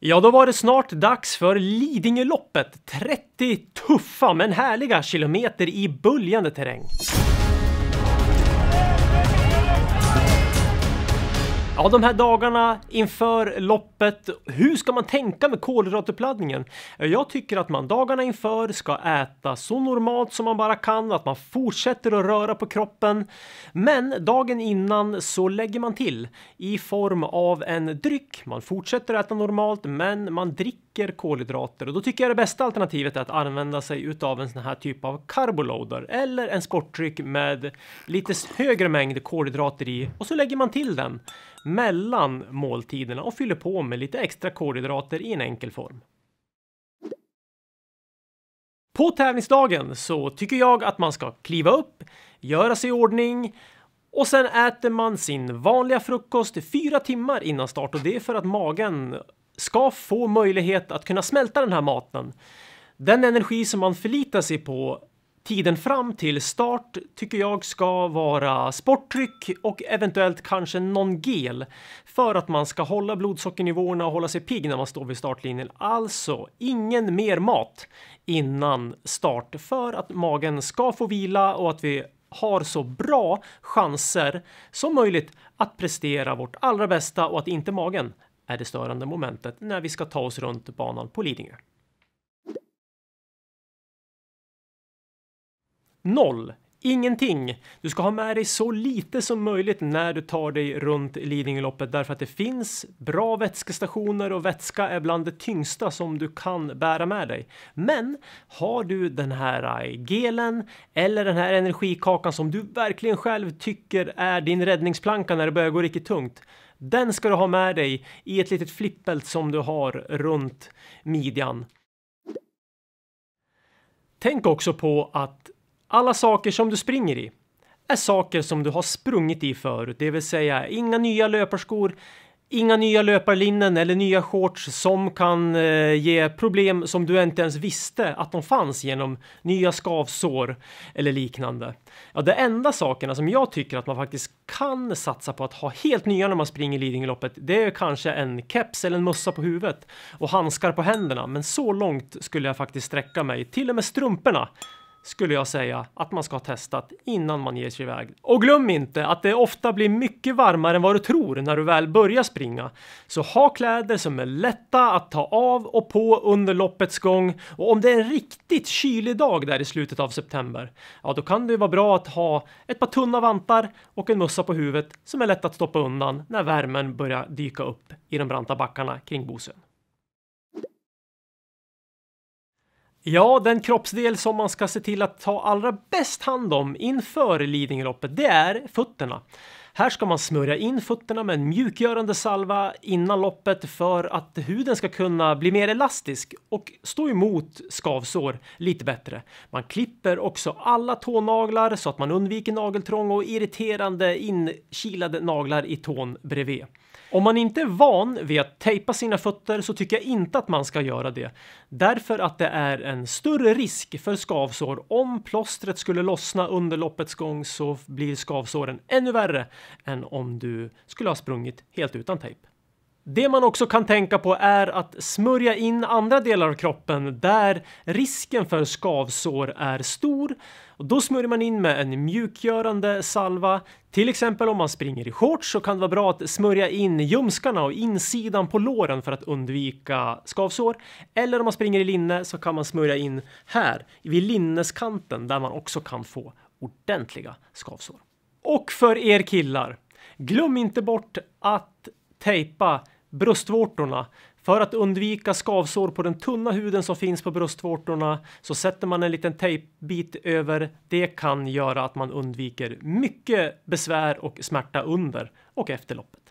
Ja, då var det snart dags för Lidingöloppet. 30 tuffa men härliga kilometer i böljande terräng. Ja, de här dagarna inför loppet, hur ska man tänka med kolhydratuppladdningen? Jag tycker att man dagarna inför ska äta så normalt som man bara kan, att man fortsätter att röra på kroppen. Men dagen innan så lägger man till i form av en dryck. Man fortsätter äta normalt, men man dricker läcker kolhydrater och då tycker jag det bästa alternativet är att använda sig utav en sån här typ av carboloader eller en sportdryck med lite högre mängd kolhydrater i och så lägger man till den mellan måltiderna och fyller på med lite extra kolhydrater i en enkel form. På tävlingsdagen så tycker jag att man ska kliva upp, göra sig i ordning och sen äter man sin vanliga frukost fyra timmar innan start och det är för att magen ska få möjlighet att kunna smälta den här maten. Den energi som man förlitar sig på tiden fram till start tycker jag ska vara sporttryck och eventuellt kanske någon gel för att man ska hålla blodsockernivåerna och hålla sig pigg när man står vid startlinjen. Alltså ingen mer mat innan start för att magen ska få vila och att vi har så bra chanser som möjligt att prestera vårt allra bästa och att inte magen är det störande momentet när vi ska ta oss runt banan på Lidingö. 0. Ingenting! Du ska ha med dig så lite som möjligt när du tar dig runt Lidingöloppet därför att det finns bra vätskestationer och vätska är bland det tyngsta som du kan bära med dig. Men har du den här eh, gelen eller den här energikakan som du verkligen själv tycker är din räddningsplanka när det börjar gå riktigt tungt den ska du ha med dig i ett litet flippelt som du har runt midjan. Tänk också på att alla saker som du springer i är saker som du har sprungit i förut, det vill säga inga nya löparskor, Inga nya löparlinnen eller nya shorts som kan eh, ge problem som du inte ens visste att de fanns genom nya skavsår eller liknande. Ja, de enda sakerna som jag tycker att man faktiskt kan satsa på att ha helt nya när man springer Lidingöloppet, det är kanske en keps eller en mössa på huvudet och handskar på händerna. Men så långt skulle jag faktiskt sträcka mig. Till och med strumporna skulle jag säga att man ska ha testat innan man ger sig iväg. Och glöm inte att det ofta blir mycket varmare än vad du tror när du väl börjar springa. Så ha kläder som är lätta att ta av och på under loppets gång och om det är en riktigt kylig dag där i slutet av september, ja då kan det vara bra att ha ett par tunna vantar och en mössa på huvudet som är lätt att stoppa undan när värmen börjar dyka upp i de branta backarna kring Bosön. Ja, den kroppsdel som man ska se till att ta allra bäst hand om inför Lidingöloppet, det är fötterna. Här ska man smörja in fötterna med en mjukgörande salva innan loppet för att huden ska kunna bli mer elastisk och stå emot skavsår lite bättre. Man klipper också alla tånaglar så att man undviker nageltrång och irriterande inkilade naglar i tån bredvid. Om man inte är van vid att tejpa sina fötter så tycker jag inte att man ska göra det. Därför att det är en större risk för skavsår. Om plåstret skulle lossna under loppets gång så blir skavsåren ännu värre än om du skulle ha sprungit helt utan tejp. Det man också kan tänka på är att smörja in andra delar av kroppen där risken för skavsår är stor. då smörjer man in med en mjukgörande salva. Till exempel om man springer i shorts så kan det vara bra att smörja in ljumskarna och insidan på låren för att undvika skavsår. Eller om man springer i linne så kan man smörja in här vid linneskanten där man också kan få ordentliga skavsår. Och för er killar, glöm inte bort att tejpa bröstvårtorna. För att undvika skavsår på den tunna huden som finns på bröstvårtorna så sätter man en liten tejpbit över. Det kan göra att man undviker mycket besvär och smärta under och efter loppet.